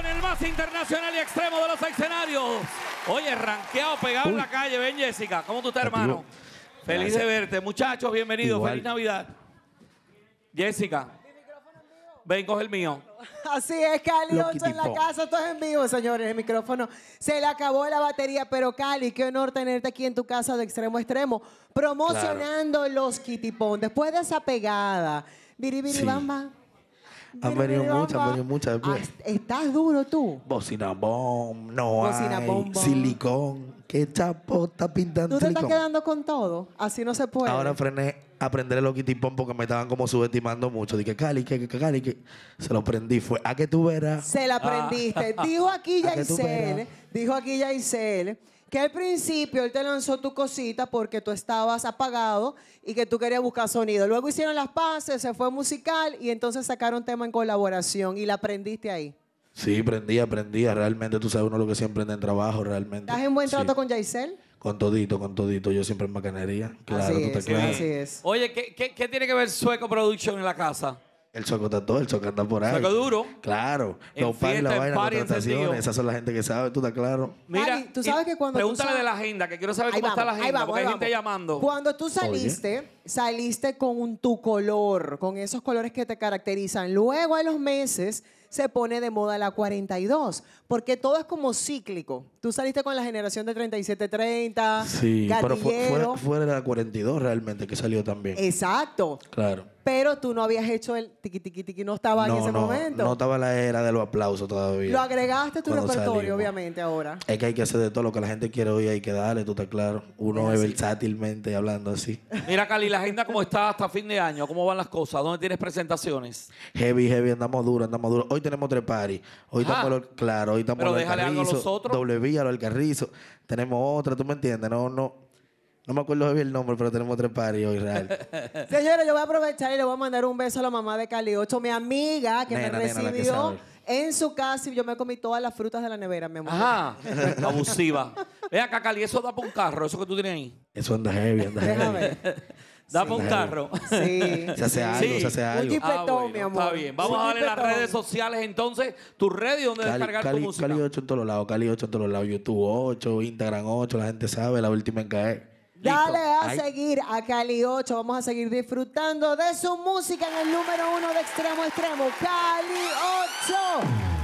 en el más internacional y extremo de los escenarios. Oye, ranqueado, pegado en la calle. Ven, Jessica. ¿Cómo tú estás, hermano? Feliz de verte. Muchachos, bienvenidos. Feliz Navidad. Jessica. Ven, coge el mío. Así es, Cali en la casa, esto en vivo, señores, el micrófono. Se le acabó la batería, pero Cali, qué honor tenerte aquí en tu casa de extremo a extremo, promocionando los Kitipón. Después de esa pegada, biribiri, bamba. Han venido muchas, han venido muchas después. Estás duro tú. Bocina bomb, no hay. Silicón. ¿Qué chapo está pintando Tú te estás quedando con todo. Así no se puede. Ahora frené a prender el Oquitipón porque me estaban como subestimando mucho. Dije, Cali, que, que, Cali, que. Se lo prendí. Fue, a que tú verás. Se la ah. aprendiste. Dijo aquí ya Yaisel. Dijo aquí Yaisel que al principio él te lanzó tu cosita porque tú estabas apagado y que tú querías buscar sonido. Luego hicieron las pases, se fue musical y entonces sacaron tema en colaboración y la aprendiste ahí. Sí, aprendí, aprendí. Realmente tú sabes uno lo que siempre en trabajo, realmente. ¿Estás en buen trato con Jaisel? Con todito, con todito. Yo siempre en macanería. Claro, te Así es. Oye, ¿qué, qué, tiene que ver Sueco Production en la casa? El todo, el ahí. Soco duro. Claro. En los fiesta, la vaina, en contrataciones. Esas son la gente que sabe, tú estás claro. Mira, tú sabes que cuando Pregúntale de la agenda, que quiero saber cómo está la agenda, vamos, porque hay gente llamando. Cuando tú saliste, saliste con tu color, con esos colores que te caracterizan. Luego, a los meses, se pone de moda la 42, porque todo es como cíclico. Tú saliste con la generación de 37-30, Sí, pero fue, fue, fue, la 42 realmente que salió también. Exacto. Claro pero tú no habías hecho el tiqui tiqui tiqui, no estaba en ese momento. No estaba la era de los aplausos todavía. Lo agregaste a tu repertorio, obviamente, ahora. Es que hay que hacer de todo lo que la gente quiere hoy hay que darle, tú estás claro. Uno es, versátilmente hablando así. Mira, Cali, la agenda cómo está hasta fin de año, cómo van las cosas, dónde tienes presentaciones. Heavy, heavy, andamos duro, andamos duro. Hoy tenemos tres paris. Hoy estamos, claro, hoy estamos pero déjale algo los otros. Doble vía, lo del carrizo. Tenemos otra, tú me entiendes, no, no no me acuerdo de bien el nombre, pero tenemos tres pares hoy, real. Señores, yo voy a aprovechar y le voy a mandar un beso a la mamá de Cali 8, mi amiga que me recibió en su casa y yo me comí todas las frutas de la nevera, mi amor. Ajá, abusiva. Ve acá, Cali, eso da para un carro, eso que tú tienes ahí. Eso anda heavy, anda heavy. Da para un carro. Sí. Se hace algo, sí. se hace algo. Un ah, mi amor. Está bien. Vamos un a darle las redes sociales entonces, tu red y dónde descargar tu música. Cali 8 en todos lados, Cali 8 en todos lados, YouTube 8, Instagram 8, la gente sabe, la última en caer. Dale a seguir a Cali 8. Vamos a seguir disfrutando de su música en el número uno de extremo extremo. Cali 8.